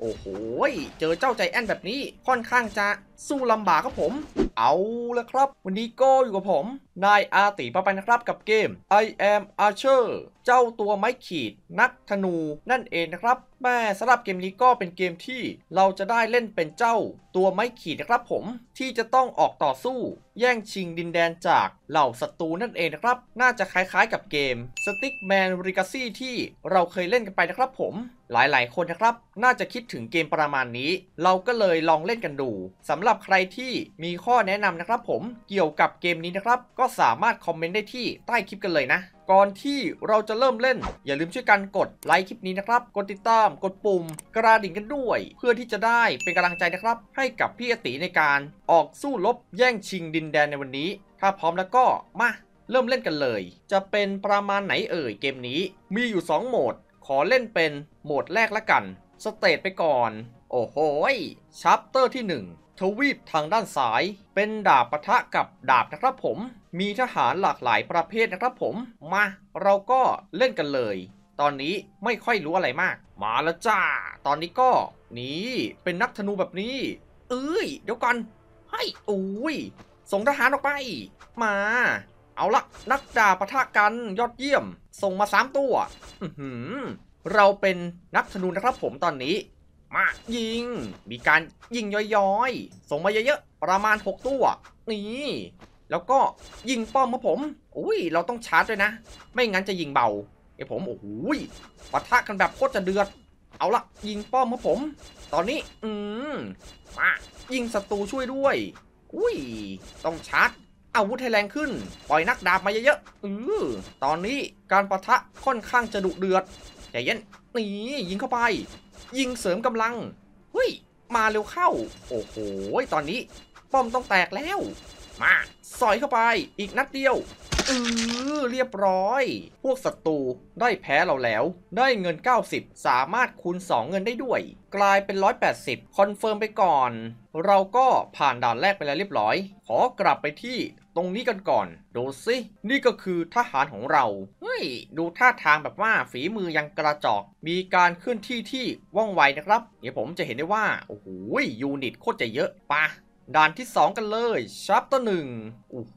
โอ้โห เจอเจ้าใจแอนแบบนี้ค่อนข้างจะสู้ลำบากครับผม เอาละครับ วันนี้ก็อยู่กับผมนายอาติปไปนะครับกับเกม I am Archer เจ้าตัวไม้ขีด นักธนูนั่นเองนะครับแม่สำหรับเกมนี้ก็เป็นเกมที่เราจะได้เล่นเป็นเจ้า ตัวไม้ขีดนะครับผมที่จะต้องออกต่อสู้ แย่งชิงดินแดนจากเหล่าศัตรูนั่นเองนะครับ น่าจะคล้ายๆกับเกม Stickman Legacy ที่เราเคยเล่นกันไปนะครับผมหลายๆคนนะครับ น่าจะคิดถึงเกมประมาณนี้ เราก็เลยลองเล่นกันดูสำหรับใครที่มีข้อแนะนำนะครับ ผมเกี่ยวกับเกมนี้นะครับก็สามารถคอมเมนต์ได้ที่ใต้คลิปกันเลยนะ ก่อนที่เราจะเริ่มเล่น อย่าลืม ช่วย กันกดไลค์คลิปนี้นะครับ กดติดตามกดปุ่มกระดิ่งกันด้วย เพื่อที่จะได้เป็นกำลังใจนะครับ ให้กับ พี่ อติ ในการออกสู้รบแย่งชิงดินแดนในวันนี้ ถ้าพร้อมแล้วก็มา เริ่มเล่นกันเลย จะเป็นประมาณไหนเอ่ยเกมนี้ มีอยู่ 2 โหมดขอเล่นเป็นโหมดแรกละกันสเตตไปก่อน โอ้โหชัปเตอร์ที่ 1ทวีปทางด้านซ้ายเป็นดาบปะทะกับดาบนะครับผม มีทหารหลากหลายประเภทนะครับผม มา เราก็เล่นกันเลยตอนนี้ไม่ค่อยรู้อะไรมาก มาแล้วจ้า ตอนนี้ก็ นี่ เป็นนักธนูแบบนี้ เอ้ย เดี๋ยวก่อนให้อุ้ยส่งทหารออกไป มา เอาละนัก ดาบปะทะกันยอดเยี่ยมส่งมาสามตัวเราเป็นนักธนูนะครับผมตอนนี้มายิง มีการยิงย้อยๆ ส่งมาเยอะๆ ประมาณ 6 ตัว นี่ แล้วก็ยิงป้อมมาผม อุ้ย เราต้องชาร์จด้วยนะ ไม่งั้นจะยิงเบาไอ้ผม โอ้โหปะทะกันแบบโคตรจะเดือด เอาละยิงป้อมมาผม ตอนนี้ อืม มายิงศัตรูช่วยด้วย อุ้ย ต้องชาร์จ อาวุธให้แรงขึ้น ปล่อยนักดาบมาเยอะๆอือตอนนี้การปะทะค่อนข้างจะดุเดือดใจเย็นนี่ยิงเข้าไปยิงเสริมกำลังเฮ้ย มาเร็วเข้า โอ้โห ตอนนี้ ป้อมต้องแตกแล้ว มา สอยเข้าไป อีกนัดเดียวเออเรียบร้อย พวกศัตรูได้แพ้เราแล้ว ได้เงิน 90 สามารถคูณ 2 เงินได้ด้วย กลายเป็น 180 คอนเฟิร์มไปก่อน เราก็ผ่านด่านแรกไปแล้วเรียบร้อย ขอกลับไปที่ตรงนี้กันก่อน ดูสินี่ก็คือทหารของเรา เฮ้ย ดูท่าทางแบบว่าฝีมือยังกระจอก มีการเคลื่อนที่ที่ว่องไวนะครับ เดี๋ยวผมจะเห็นได้ว่า โอ้โหยูนิตโคตรจะเยอะปะ ด่านที่ 2 กันเลยชัปตอ์หนึ่งโอ้โห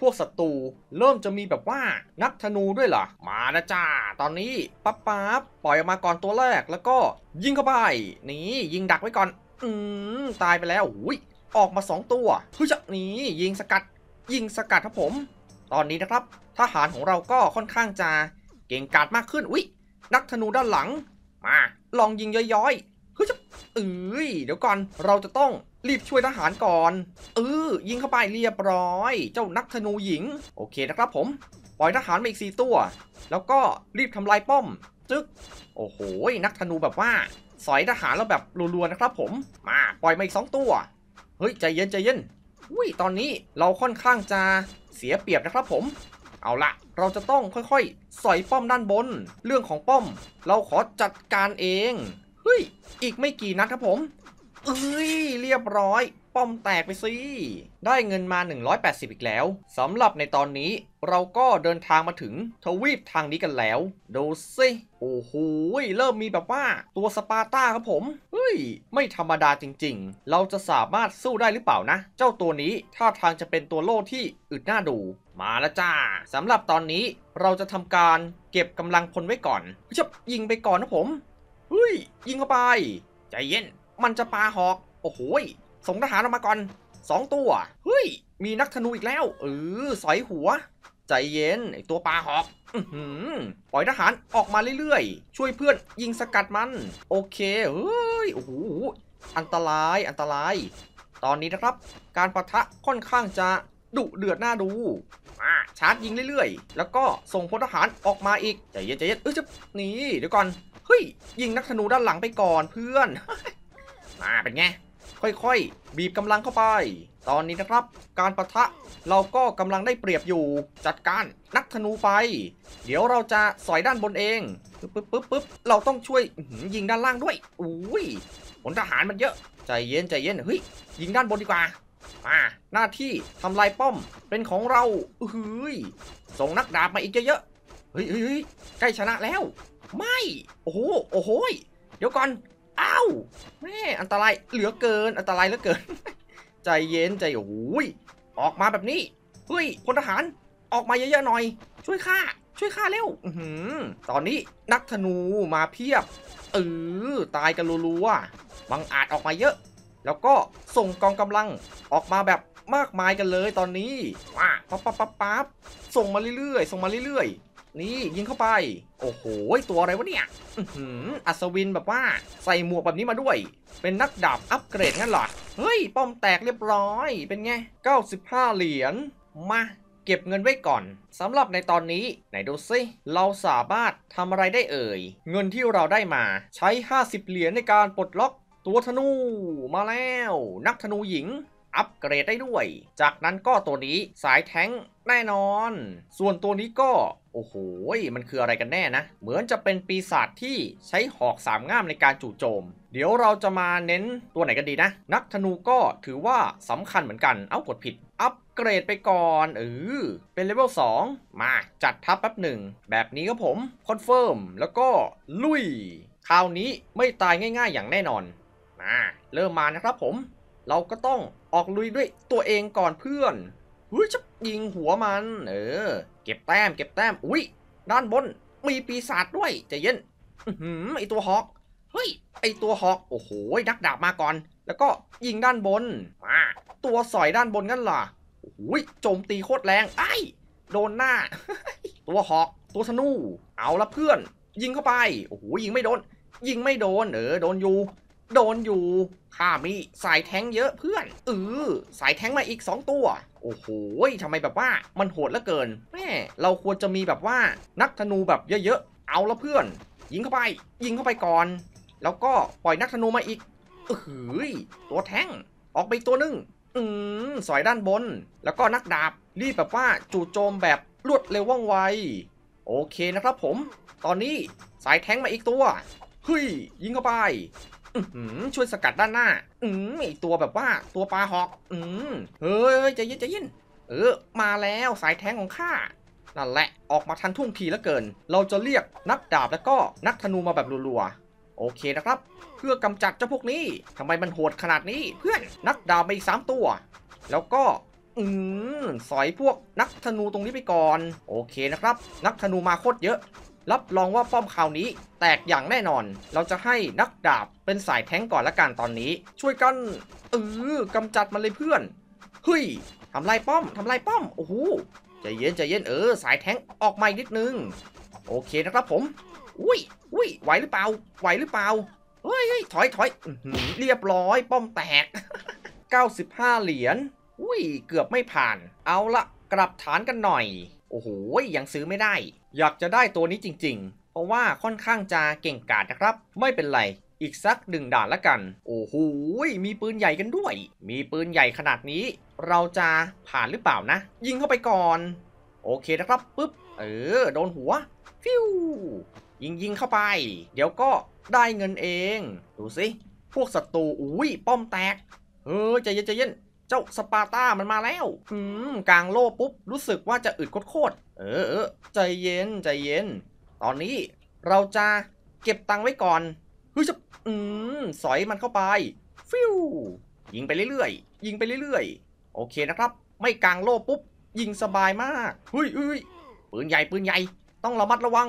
พวกศัตรูเริ่มจะมีแบบว่านักธนูด้วยเหรอ มานะจ้า ตอนนี้ปั๊บปั๊บปล่อยออกมาก่อนตัวแรก แล้วก็ยิงเข้าไป นี่ ยิงดักไว้ก่อน อืมตายไปแล้วอุ้ยออกมา2ตัว เฮ้ยจะนี่ยิงสกัดยิงสกัดครับผม ตอนนี้นะครับทหารของเราก็ค่อนข้างจะเก่งกาจมากขึ้น อุ้ยนักธนูด้านหลัง มา ลองยิงย้อยๆคือจะเอ้ยเดี๋ยวก่อนเราจะต้องรีบช่วยทหารก่อน เออยิงเข้าไปเรียบร้อย เจ้านักธนูหญิง โอเคนะครับผมปล่อยทหารมาอีกสี่ตัว แล้วก็รีบทำลายป้อม จึ๊ก โอ้โหนักธนูแบบว่า สอยทหารเราแบบรัวๆนะครับ ผม มาปล่อยมาอีกสองตัว เฮ้ยใจเย็นใจเย็นอุ้ยตอนนี้เราค่อนข้างจะเสียเปรียบนะครับผม เอาละเราจะต้องค่อยๆ สอยป้อมด้านบน เรื่องของป้อมเราขอจัดการเองเฮ้ยอีกไม่กี่นัดครับผมเอ้ยเรียบร้อย้อมแตกไปสิได้เงินมา 180 อีกแล้ว สำหรับในตอนนี้เราก็เดินทางมาถึง ทวีปทางนี้กันแล้ว ดูสิ โอ้โหเริ่มมีแบบว่าตัวสปาร์ตาครับผมเฮ้ย ไม่ธรรมดาจริงๆ เราจะสามารถสู้ได้หรือเปล่านะ เจ้าตัวนี้ท่าทางจะเป็นตัวโล่ที่อึดหน้าดู มาแล้วจ้า สำหรับตอนนี้เราจะทำการเก็บกำลังพลไว้ก่อนชะบยิงไปก่อนนะผมเฮ้ย ยิงเข้าไป ใจเย็นมันจะปาหอกโอ้โหส่งทหารออกมาก่อนสองตัวเฮ้ยมีนักธนูอีกแล้ว เออสอยหัว ใจเย็นไอตัวปลาหอกปล่อยทหารออกมาเรื่อยๆช่วยเพื่อนยิงสกัดมัน โอเคเฮ้ยโอ้โหอันตรายอันตราย ตอนนี้นะครับ การประทะค่อนข้างจะดุเดือดน่าดูชาร์จยิงเรื่อยๆ แล้วก็ส่งพลทหารออกมาอีก ใจเย็นใจเย็นเออจะนี่เดี๋ยวก่อนเฮ้ยยิงนักธนูด้านหลังไปก่อนเพื่อนมาเป็นไงค่อยๆ บีบกำลังเข้าไป ตอนนี้นะครับ การประทะ เราก็กำลังได้เปรียบอยู่จัดการนักธนูไฟ เดี๋ยวเราจะสอยด้านบนเองปึ๊บปึ๊บปึ๊บปึ๊บเราต้องช่วยยิงด้านล่างด้วยอุ้ยผลทหารมันเยอะ ใจเย็นใจเย็นเฮ้ยยิงด้านบนดีกว่า มา หน้าที่ทำลายป้อมเป็นของเราเฮ้ยส่งนักดาบมาอีกเยอะๆ เฮ้ยเฮ้ยใกล้ชนะแล้ว ไม่โอ้โหโอ้โหเดี๋ยวก่อนอ้าวแม่อันตรายเหลือเกินอันตรายเหลือเกิน ใจเย็นใจโอ้ยออกมาแบบนี้เฮ้ยพลทหารออกมาเยอะๆหน่อย ช่วยข้าช่วยข้าเร็วอตอนนี้นักธนูมาเพียบเออตายกันรัวๆบังอาจออกมาเยอะ แล้วก็ส่งกองกำลังออกมาแบบมากมายกันเลยตอนนี้ว้าปั๊บปั๊บปั๊บปั๊บส่งมาเรื่อยๆส่งมาเรื่อยนี่ยิงเข้าไป โอ้โห ตัวอะไรวะเนี่ย อัศวินแบบว่า ใส่หมวกแบบนี้มาด้วย เป็นนักดาบอัปเกรดงั้นหรอ เฮ้ย ป้อมแตกเรียบร้อย เป็นไง 95 เหรียญ มาเก็บเงินไว้ก่อน สำหรับในตอนนี้ ไหนดูซิ เราสามารถทำอะไรได้เอ่ย เงินที่เราได้มาใช้ 50 เหรียญในการปลดล็อกตัวธนูมาแล้ว นักธนูหญิงอัปเกรดได้ด้วย จากนั้นก็ตัวนี้สายแท้งแน่นอน ส่วนตัวนี้ก็โอ้โห มันคืออะไรกันแน่นะ เหมือนจะเป็นปีศาจที่ใช้หอกสามง่ามในการจู่โจม เดี๋ยวเราจะมาเน้นตัวไหนกันดีนะ นักธนูก็ถือว่าสำคัญเหมือนกัน เอากดผิดอัปเกรดไปก่อนเออเป็นเลเวล 2 มาจัดทัพแป๊บหนึ่งแบบนี้ครับผม คอนเฟิร์ม แล้วก็ลุย คราวนี้ไม่ตายง่ายๆอย่างแน่นอนมาเริ่มมานะครับผม เราก็ต้องออกลุยด้วยตัวเองก่อนเพื่อนเฮ้ยชับยิงหัวมัน เออ เก็บแต้ม เก็บแต้ม อุ้ย ด้านบน มีปีศาจด้วยใจเย็นืไอตัวฮอก เฮ้ย ไอตัวฮอก โอ้โหนักดาบมาก่อน แล้วก็ยิงด้านบน มา ตัวสอยด้านบนงั้นล่ะอุ้ยโจมตีโคตรแรงไอ้ โดนหน้า ตัวหอก ตัวธนู เอาละเพื่อน ยิงเข้าไป โอ้โหยิงไม่โดน ยิงไม่โดน เออ โดนอยู่โดนอยู่ข้ามีสายแทงเยอะเพื่อน อือ สายแทงมาอีก2 ตัว โอ้โห ทำไมแบบว่ามันโหดเหลือเกินแม่เราควรจะมีแบบว่านักธนูแบบเยอะๆ เอาละเพื่อนยิงเข้าไป ยิงเข้าไปก่อน แล้วก็ปล่อยนักธนูมาอีกเอ้ยตัวแทงออกไปตัวนึง อืมสอยด้านบน แล้วก็นักดาบรีบแบบว่าจู่โจมแบบรวดเร็วว่องไว โอเคนะครับผม ตอนนี้สายแทงมาอีกตัวเฮ้ยยิงเข้าไปช่วยสกัดด้านหน้า อืมไอตัวแบบว่าตัวปลาหอก อืมเฮ้ยใจเย็นใจเย็นเออ มาแล้วสายแทงของข้า นั่นแหละ ออกมาทันทุ่งทีแล้วเกิน เราจะเรียกนักดาบแล้วก็นักธนูมาแบบรัวๆ โอเคนะครับ เพื่อกำจัดเจ้าพวกนี้ ทำไมมันโหดขนาดนี้ เพื่อน นักดาบไปอีกสามตัว แล้วก็ อืมสอยพวกนักธนูตรงนี้ไปก่อน โอเคนะครับ นักธนูมาโคตรเยอะรับรองว่าป้อมคราวนี้ แตกอย่างแน่นอน เราจะให้นักดาบเป็นสายแทงก่อนละกันตอนนี้ ช่วยกันเออกำจัดมันเลยเพื่อน เฮ้ยทำลายป้อมทำลายป้อมโอ้โหใจเย็นใจเย็นเออ สายแทงออกมาอีกนิดนึง โอเคนะครับผม อุ้ยอุ้ยไหวหรือเปล่า ไหวหรือเปล่าเฮ้ยถอยถอยเรียบร้อย ป้อมแตก 95 เหรียญอุ้ย เกือบไม่ผ่าน เอาละกลับฐานกันหน่อย โอ้โหยังซื้อไม่ได้อยากจะได้ตัวนี้จริงๆ เพราะว่าค่อนข้างจะเก่งกาจนะครับ ไม่เป็นไร อีกสักหนึ่งด่านละกัน โอ้โหมีปืนใหญ่กันด้วย มีปืนใหญ่ขนาดนี้ เราจะผ่านหรือเปล่านะ ยิงเข้าไปก่อน โอเคนะครับปุ๊บเออโดนหัว ฟิวยิงยิงเข้าไป เดี๋ยวก็ได้เงินเอง ดูสิพวกศัตรูอุ้ยป้อมแตกเฮ้ยใจเย็นใจเย็นเจ้า สปาร์ตา มันมาแล้วหืมกลางโล่ ปุ๊บ รู้สึกว่าจะอึดโคตรเออใจเย็น ใจเย็น ตอนนี้เราจะเก็บตังไว้ก่อน เฮ้ยจะอืมสอยมันเข้าไป ฟิวยิงไปเรื่อยๆยิงไปเรื่อยๆโอเคนะครับ ไม่กลางโล่ ปุ๊บ ยิงสบายมาก เฮ้ยเฮ้ยปืนใหญ่ปืนใหญ่ ต้องระมัดระวัง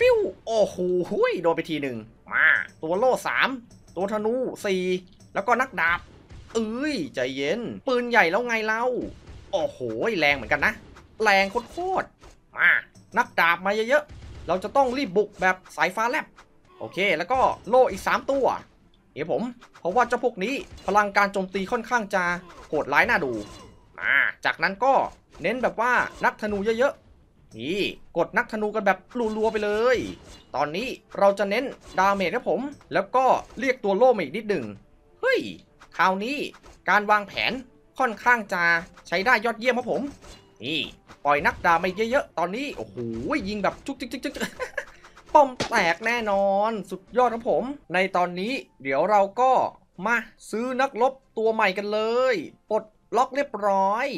ปิ้ว โอ้โหโดนไปทีหนึ่ง มา ตัวโล่สามตัวธนูสี่แล้วก็นักดาบเอ้ย ใจเย็นปืนใหญ่แล้วไงเล่าโอ้โหแรงเหมือนกันนะ แรงโคตรๆมา นักดาบมาเยอะ ๆ เราจะต้องรีบบุกแบบสายฟ้าแลบโอเคแล้วก็โล่อีก 3 ตัวเอ๋ยผม เพราะว่าเจ้าพวกนี้พลังการโจมตีค่อนข้างจะโหดร้ายน่าดู มา จากนั้นก็เน้นแบบว่านักธนูเยอะๆนี่กดนักธนูกันแบบรัวๆไปเลย ตอนนี้เราจะเน้นดาเมจครับผม แล้วก็เรียกตัวโล่มาอีกนิดหนึ่งเฮ้ยคราวนี้การวางแผนค่อนข้างจะใช้ได้ยอดเยี่ยมครับผม นี่ปล่อยนักดาไม่เยอะๆตอนนี้ โอ้โหยิงแบบจุกจิกจิกจิกป้อมแตกแน่นอนสุดยอดครับผม ในตอนนี้เดี๋ยวเราก็มาซื้อนักลบตัวใหม่กันเลย ปลดล็อกเรียบร้อย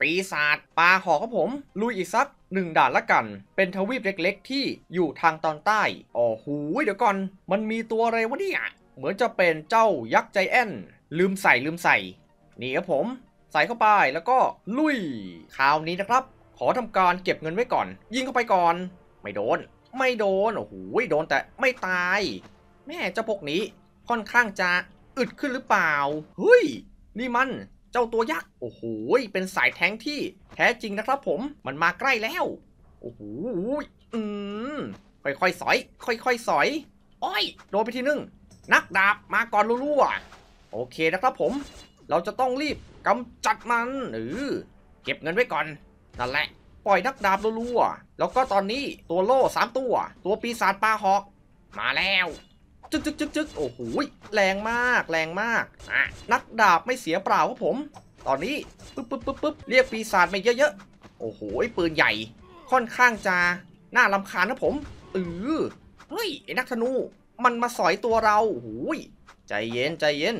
ปีศาจปลาหอกครับผม ลุยอีกสักหนึ่งด่านละกัน เป็นทวีปเล็กๆที่อยู่ทางตอนใต้อ๋อหูเดี๋ยวก่อนมันมีตัวอะไรวะเนี่ยเหมือนจะเป็นเจ้ายักษ์ใจแอนลืมใส่ลืมใส่นี่ครับผม ใส่เข้าไปแล้วก็ลุยคราวนี้นะครับ ขอทำการเก็บเงินไว้ก่อน ยิงเข้าไปก่อน ไม่โดน ไม่โดนโอ้โหโดนแต่ไม่ตายแม่เจ้าพวกนี้ค่อนข้างจะอึดขึ้นหรือเปล่าเฮ้ย นี่มัน เจ้าตัวยักษ์โอ้โห เป็นสายแทงที่แท้จริงนะครับผมมันมาใกล้แล้วโอ้โหอืมค่อยๆ สอย ค่อยๆสอยอ้อยโดนไปทีนึงนักดาบมาก่อนรั่วๆโอเคนะครับผม เราจะต้องรีบกำจัดมันหรือเก็บเงินไว้ก่อนนั่นแหละ ปล่อยนักดาบรั่วๆแล้วก็ตอนนี้ตัวโล่สามตัว ตัวปีศาจปลาหอกมาแล้ว จึ๊กจึ๊กจึ๊กจึ๊กโอ้โหแรงมากแรงมากอ่ะนักดาบไม่เสียเปล่าครับผม ตอนนี้ปึ๊บปึ๊บปึ๊บปึ๊บเรียกปีศาจมาเยอะๆโอ้โหปืนใหญ่ ค่อนข้างจะน่าลำคาญนะผมเออเฮ้ยไอ้นักธนูมันมาสอยตัวเราหูย ใจเย็นใจเย็น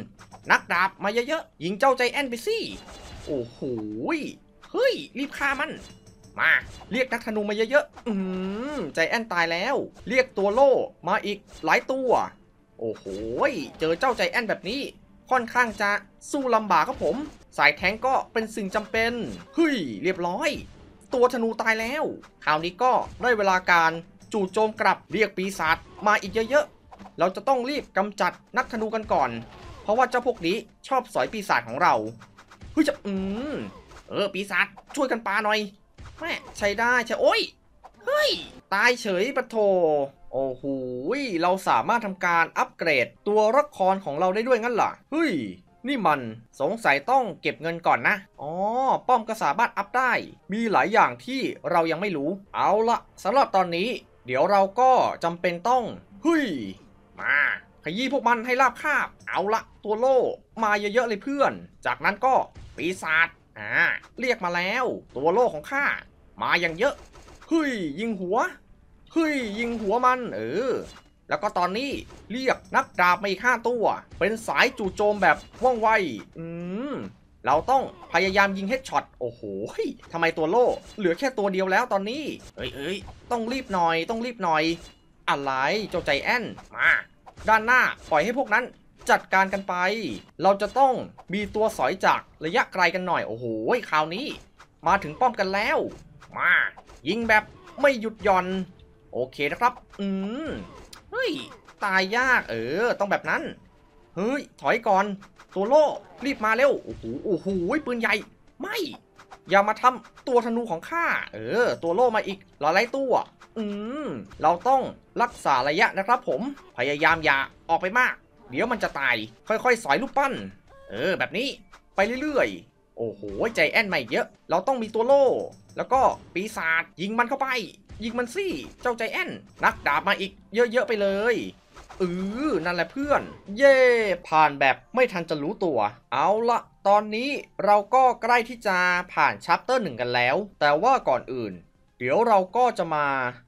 นักดาบมาเยอะๆยิงเจ้าใจแอนไปสิโอ้โหเฮ้ย รีบฆ่ามัน มา เรียกนักธนูมาเยอะๆ อืมใจแอนตายแล้ว เรียกตัวโล่มาอีกหลายตัว โอ้โหเจอเจ้าใจแอนแบบนี้ ค่อนข้างจะสู้ลำบากครับผม สายแทงก็เป็นสิ่งจำเป็น เฮ้ย เรียบร้อย ตัวธนูตายแล้ว คราวนี้ก็ได้เวลาการจู่โจมกลับ เรียกปีศาจมาอีกเยอะๆเราจะต้องรีบกำจัดนักธนูกันก่อน เพราะว่าเจ้าพวกนี้ชอบสอยปีศาจของเรา เฮ้ยจะอืมเออ ปีศาจช่วยกันปาหน่อย แม่ใช้ได้ใช่โอ้ย เฮ้ย ตายเฉยปะโท โอ้โห เราสามารถทำการอัปเกรดตัวละครของเราได้ด้วยงั้นเหรอ เฮ้ย นี่มันสงสัยต้องเก็บเงินก่อนนะ อ๋อ ป้อมก็สามารถอัพได้ มีหลายอย่างที่เรายังไม่รู้ เอาละสำหรับตอนนี้เดี๋ยวเราก็จำเป็นต้องเฮ้ยมาขยี้พวกมันให้ราบคาบ เอาละตัวโลมาเยอะ ๆ เลยเพื่อน จากนั้นก็ปีศาจอ่าเรียกมาแล้ว ตัวโลของข้ามาอย่างเยอะเฮ้ยยิงหัวเฮ้ยยิงหัวมัน เออ แล้วก็ตอนนี้เรียกนักดาบมาอีกห้าตัว เป็นสายจู่โจมแบบว่องไว อืม เราต้องพยายามยิงเฮดช็อตโอ้โหทำไมตัวโล่ เหลือแค่ตัวเดียวแล้วตอนนี้ เอ้ยเอ้ยต้องรีบหน่อยต้องรีบหน่อยอะไร เจ้าใจแอนมา ด้านหน้า ปล่อยให้พวกนั้น จัดการกันไป เราจะต้องมีตัวสอยจากระยะไกลกันหน่อย โอ้โหคราวนี้ มาถึงป้อมกันแล้ว มา ยิงแบบไม่หยุดหย่อน โอเคนะครับ อืมเฮ้ยตายยากเออ ต้องแบบนั้นเฮ้ยถอยก่อน ตัวโลรีบมาเร็วโอ้โหโอ้โห ปืนใหญ่ไม่อย่ามาทำตัวธนูของข้า เออ ตัวโล่มาอีกหลาไล่ตัว อืมเราต้องรักษาระยะนะครับ ผม พยายามอย่าออกไปมาก เดี๋ยวมันจะตาย ค่อยๆ สอยลูกปั้น เออ แบบนี้ไปเรื่อยๆ โอ้โหใจแอนใหม่เยอะ เราต้องมีตัวโล่ แล้วก็ปีศาจยิงมันเข้าไป ยิงมันสิ เจ้าใจแอนนักดาบมาอีกเยอะๆไปเลยเออนั่นแหละเพื่อน เย่ผ่านแบบไม่ทันจะรู้ตัว เอาละ ตอนนี้เราก็ใกล้ที่จะผ่านชัปเตอร์หนึ่งกันแล้ว แต่ว่าก่อนอื่น เดี๋ยวเราก็จะมา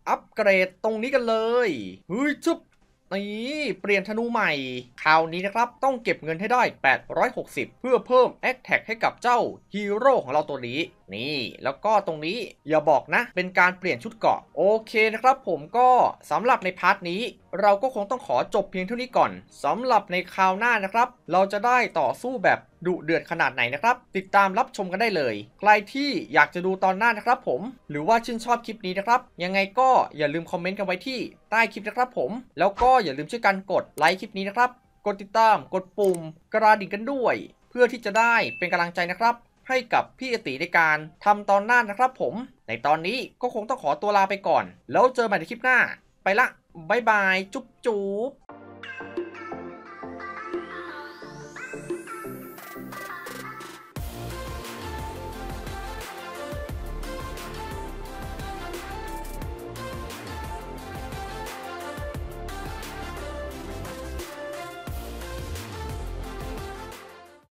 อัปเกรดตรงนี้กันเลย เฮ้ยชุบ นี่ เปลี่ยนธนูใหม่ คราวนี้นะครับต้องเก็บเงินให้ได้ 860 เพื่อเพิ่มแอคแท็กให้กับเจ้าฮีโร่ของเราตัวนี้นี่ แล้วก็ตรงนี้อย่าบอกนะ เป็นการเปลี่ยนชุดเกาะโอเคนะครับผมก็สำหรับในพาร์ทนี้ เราก็คงต้องขอจบเพียงเท่านี้ก่อน สำหรับในคราวหน้านะครับ เราจะได้ต่อสู้แบบดุเดือดขนาดไหนนะครับ ติดตามรับชมกันได้เลย ใครที่อยากจะดูตอนหน้านะครับผม หรือว่าชื่นชอบคลิปนี้นะครับ ยังไงก็อย่าลืมคอมเมนต์กันไว้ที่ใต้คลิปนะครับ ผม แล้วก็อย่าลืมช่วยกันกดไลค์คลิปนี้นะครับกดติดตามกดปุ่มกระดิ่งกันด้วย เพื่อที่จะได้เป็นกำลังใจนะครับให้กับพี่อติในการทำตอนหน้านะครับผม ในตอนนี้ก็คงต้องขอตัวลาไปก่อน แล้วเจอใหม่ในคลิปหน้า ไปละบายบาย จุ๊บจุ๊บ